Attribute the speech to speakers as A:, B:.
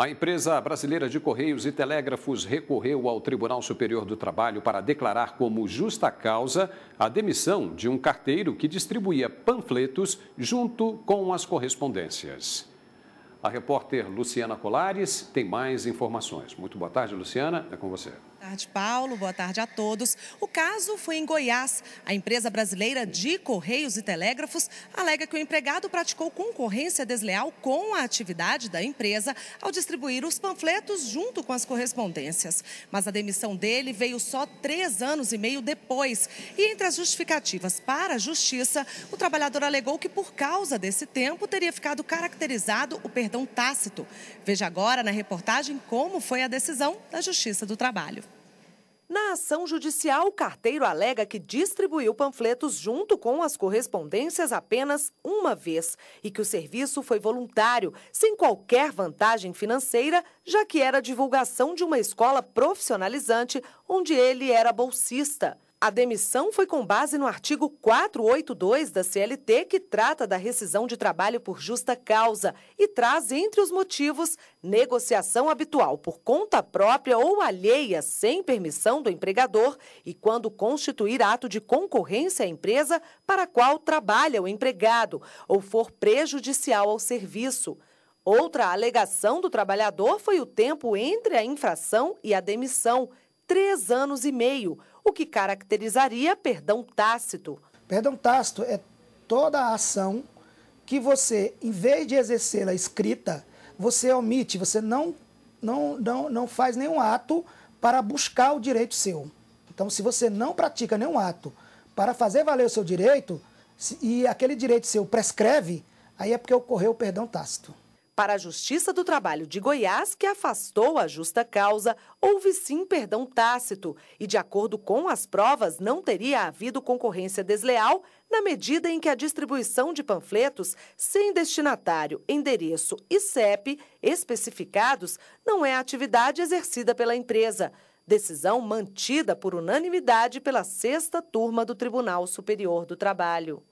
A: A empresa brasileira de Correios e Telégrafos recorreu ao Tribunal Superior do Trabalho para declarar como justa causa a demissão de um carteiro que distribuía panfletos junto com as correspondências. A repórter Luciana Colares tem mais informações. Muito boa tarde, Luciana. É com você.
B: Boa tarde, Paulo. Boa tarde a todos. O caso foi em Goiás. A empresa brasileira de Correios e Telégrafos alega que o empregado praticou concorrência desleal com a atividade da empresa ao distribuir os panfletos junto com as correspondências. Mas a demissão dele veio só três anos e meio depois. E entre as justificativas para a justiça, o trabalhador alegou que por causa desse tempo teria ficado caracterizado o perdão tácito. Veja agora na reportagem como foi a decisão da Justiça do Trabalho. Na ação judicial, o carteiro alega que distribuiu panfletos junto com as correspondências apenas uma vez e que o serviço foi voluntário, sem qualquer vantagem financeira, já que era divulgação de uma escola profissionalizante onde ele era bolsista. A demissão foi com base no artigo 482 da CLT, que trata da rescisão de trabalho por justa causa e traz entre os motivos negociação habitual por conta própria ou alheia sem permissão do empregador e quando constituir ato de concorrência à empresa para a qual trabalha o empregado ou for prejudicial ao serviço. Outra alegação do trabalhador foi o tempo entre a infração e a demissão, três anos e meio o que caracterizaria
C: perdão tácito. Perdão tácito é toda a ação que você, em vez de exercê-la escrita, você omite, você não, não, não, não faz nenhum ato para buscar o direito seu. Então, se você não pratica nenhum ato para fazer valer o seu direito, e aquele direito seu prescreve, aí é porque ocorreu o perdão tácito.
B: Para a Justiça do Trabalho de Goiás, que afastou a justa causa, houve sim perdão tácito e, de acordo com as provas, não teria havido concorrência desleal na medida em que a distribuição de panfletos sem destinatário, endereço e CEP especificados não é atividade exercida pela empresa. Decisão mantida por unanimidade pela sexta turma do Tribunal Superior do Trabalho.